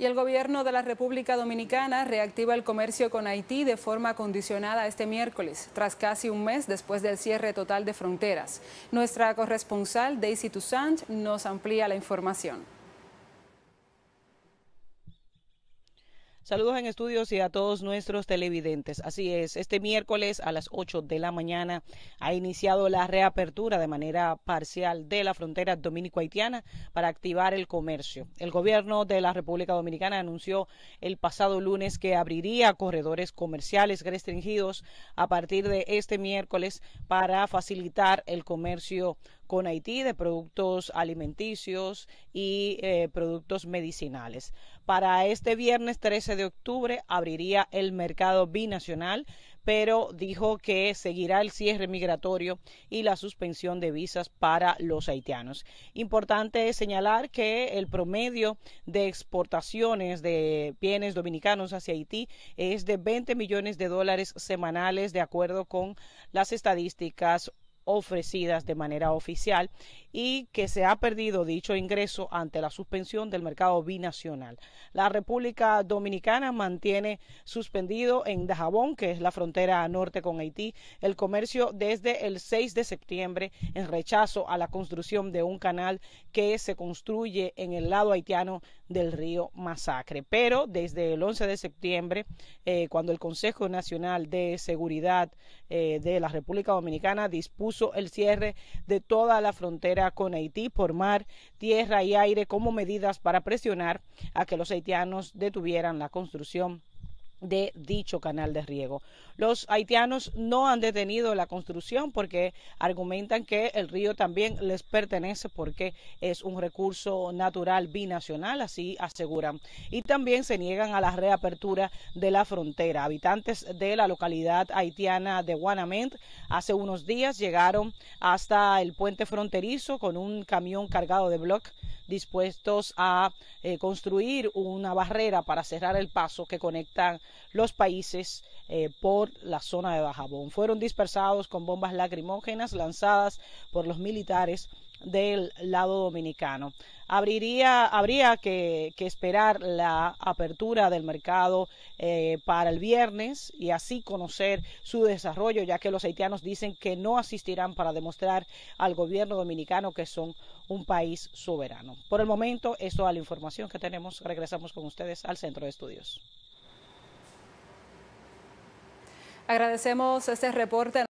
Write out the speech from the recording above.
Y el gobierno de la República Dominicana reactiva el comercio con Haití de forma condicionada este miércoles, tras casi un mes después del cierre total de fronteras. Nuestra corresponsal Daisy Toussaint nos amplía la información. Saludos en estudios y a todos nuestros televidentes. Así es, este miércoles a las 8 de la mañana ha iniciado la reapertura de manera parcial de la frontera dominico-haitiana para activar el comercio. El gobierno de la República Dominicana anunció el pasado lunes que abriría corredores comerciales restringidos a partir de este miércoles para facilitar el comercio con Haití de productos alimenticios y eh, productos medicinales. Para este viernes 13 de octubre abriría el mercado binacional pero dijo que seguirá el cierre migratorio y la suspensión de visas para los haitianos. Importante señalar que el promedio de exportaciones de bienes dominicanos hacia Haití es de 20 millones de dólares semanales, de acuerdo con las estadísticas ofrecidas de manera oficial y que se ha perdido dicho ingreso ante la suspensión del mercado binacional. La República Dominicana mantiene suspendido en Dajabón, que es la frontera norte con Haití, el comercio desde el 6 de septiembre en rechazo a la construcción de un canal que se construye en el lado haitiano del río Masacre. Pero desde el 11 de septiembre, eh, cuando el Consejo Nacional de Seguridad eh, de la República Dominicana dispuso el cierre de toda la frontera con Haití por mar, tierra y aire como medidas para presionar a que los haitianos detuvieran la construcción de dicho canal de riego. Los haitianos no han detenido la construcción porque argumentan que el río también les pertenece porque es un recurso natural binacional, así aseguran. Y también se niegan a la reapertura de la frontera. Habitantes de la localidad haitiana de Guanament hace unos días llegaron hasta el puente fronterizo con un camión cargado de bloc dispuestos a eh, construir una barrera para cerrar el paso que conecta los países eh, por la zona de Bajabón. Fueron dispersados con bombas lacrimógenas lanzadas por los militares del lado dominicano. habría que, esperar la apertura del mercado eh, para el viernes y así conocer su desarrollo, ya que los haitianos dicen que no asistirán para demostrar al gobierno dominicano que son un país soberano. Por el momento, es toda la información que tenemos. Regresamos con ustedes al centro de estudios. Agradecemos este reporte.